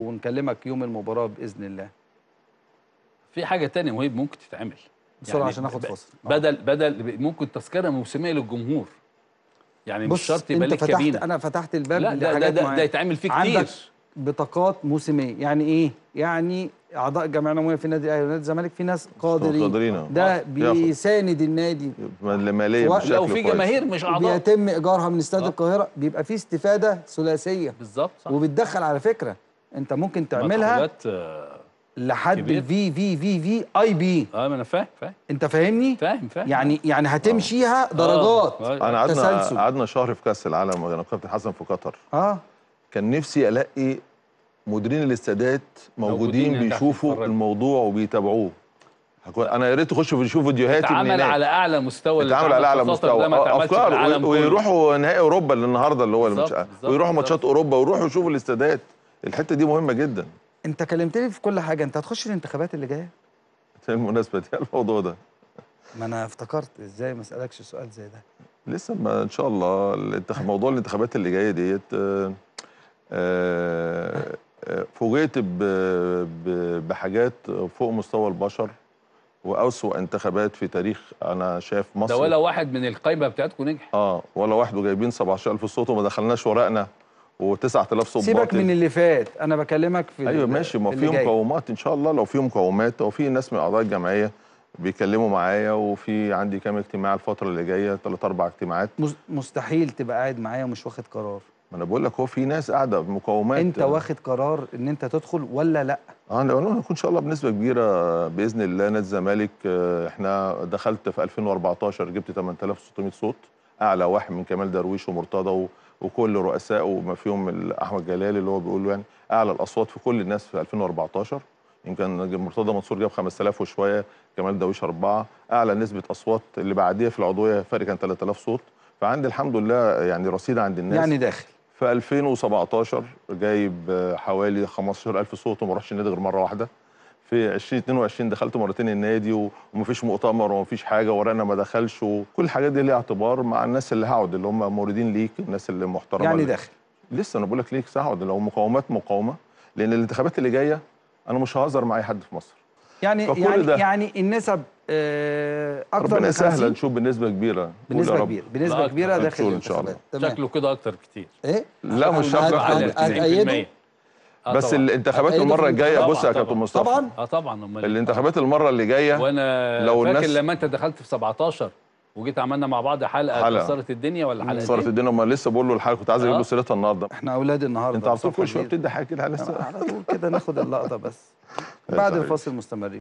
ونكلمك يوم المباراه باذن الله في حاجه تانية مهيب ممكن تتعمل بسرعه يعني عشان ناخد فاصل بدل بدل ممكن تذكره موسميه للجمهور يعني مش شرط يبقى لك كابينه انا فتحت الباب لا ده ده, ده, ده يتعمل فيه كتير بطاقات موسميه يعني ايه يعني اعضاء جمعيه عموميه في النادي الاهلي ونادي الزمالك في ناس قادرين قادرين ده بيساند النادي ماليا بشكل لو في جماهير مش اعضاء بيتم ايجارها من استاد آه. القاهره بيبقى في استفاده ثلاثيه بالظبط وبتدخل على فكره انت ممكن تعملها آه، لحد الفي في في في اي بي اه ما انا فاهم فاهم انت فاهمني فاهم فاهم يعني يعني هتمشيها اه. درجات اه،, آه. انا قعدنا قعدنا شهر في كاس العالم انا كابتن حسن في قطر اه كان نفسي الاقي مديرين الاستادات موجودين, موجودين بيشوفوا الموضوع وبيتابعوه انا يا ريت تخشوا في فيديوهاتي فيديوهات اتعمل على اعلى مستوى اتعمل على اعلى مستوى افكار ويروحوا نهائي اوروبا النهارده اللي هو بالزبط بالزبط ويروحوا ماتشات اوروبا ويروحوا يشوفوا الاستادات الحته دي مهمه جدا انت كلمتني في كل حاجه انت هتخش الانتخابات اللي جايه المناسبه دي الموضوع ده ما انا افتكرت ازاي ما اسالكش سؤال زي ده لسه ما ان شاء الله الانتخ... موضوع الانتخابات اللي جايه ديت آه، آه، آه، فوجئت ب... ب... بحاجات فوق مستوى البشر واسوء انتخابات في تاريخ انا شايف مصر ده ولا واحد من القايمه بتاعتكم نجح اه ولا واحد وجايبين 17000 صوت وما دخلناش ورقنا و9000 صباط سيبك من اللي فات انا بكلمك في ايوه ماشي ما في مقومات ان شاء الله لو في مقومات او في ناس من اعضاء الجمعيه بيكلموا معايا وفي عندي كام اجتماع الفتره اللي جايه ثلاث اربع اجتماعات مستحيل تبقى قاعد معايا ومش واخد قرار ما انا بقول لك هو في ناس قاعده مقاومات انت واخد قرار ان انت تدخل ولا لا اه انا ان شاء الله بنسبه كبيره باذن الله نادي الزمالك آه، احنا دخلت في 2014 جبت 8600 صوت اعلى واحد من كمال درويش ومرتضى وكل رؤسائه وما فيهم احمد جلال اللي هو بيقول يعني اعلى الاصوات في كل الناس في 2014 يمكن مرتضى منصور جاب 5000 وشويه كمال درويش اربعه اعلى نسبه اصوات اللي بعديها في العضويه فرق كان 3000 صوت فعندي الحمد لله يعني رصيد عند الناس يعني داخل في 2017 جايب حوالي 15000 صوت وما راحش النادي غير مره واحده في 2022 دخلت مرتين النادي ومفيش مؤتمر ومفيش حاجه ورانا ما دخلش وكل الحاجات دي ليها اعتبار مع الناس اللي هقعد اللي هم موردين ليك الناس اللي محترمه يعني داخل لسه انا بقول لك ليك هقعد لو مقاومات مقاومه لان الانتخابات اللي جايه انا مش ههزر مع اي حد في مصر يعني يعني ده يعني النسب اكتر ربنا سهله نشوف بنسبه كبيره بنسبه كبيره بنسبه كبيره داخل ان شاء الله شكله كده اكتر كتير ايه لا مش شرط اقل 2% آه، بس طبعًا. الانتخابات المره الجايه بص يا كابتن مصطفى طبعا اه طبعا امال إيه؟ الانتخابات المره اللي جايه وانا لو فاكر الناس لما انت دخلت في 17 وجيت عملنا مع بعض حلقه, حلقة. كسرت الدنيا ولا حلقه كسرت الدنيا امال لسه بقول له الحلقه كنت عايز اجيب آه. له سيرتها النهارده احنا اولاد النهارده انت عارف كل شويه بتدي حاجه كده على طول كده ناخد اللقطه بس بعد طيب. الفاصل مستمرين